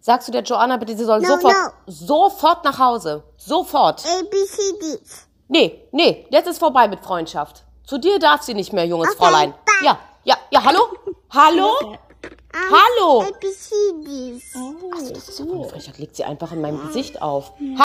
sagst du der Joanna bitte, sie soll no, sofort, no. sofort nach Hause. Sofort. ABCD. Nee, nee, jetzt ist vorbei mit Freundschaft. Zu dir darf sie nicht mehr, junges okay, Fräulein. Bye. Ja, ja, ja, hallo? Hallo? Um, hallo? ABCD. Also, das ist ja unfreundlich. Legt sie einfach in meinem Gesicht auf.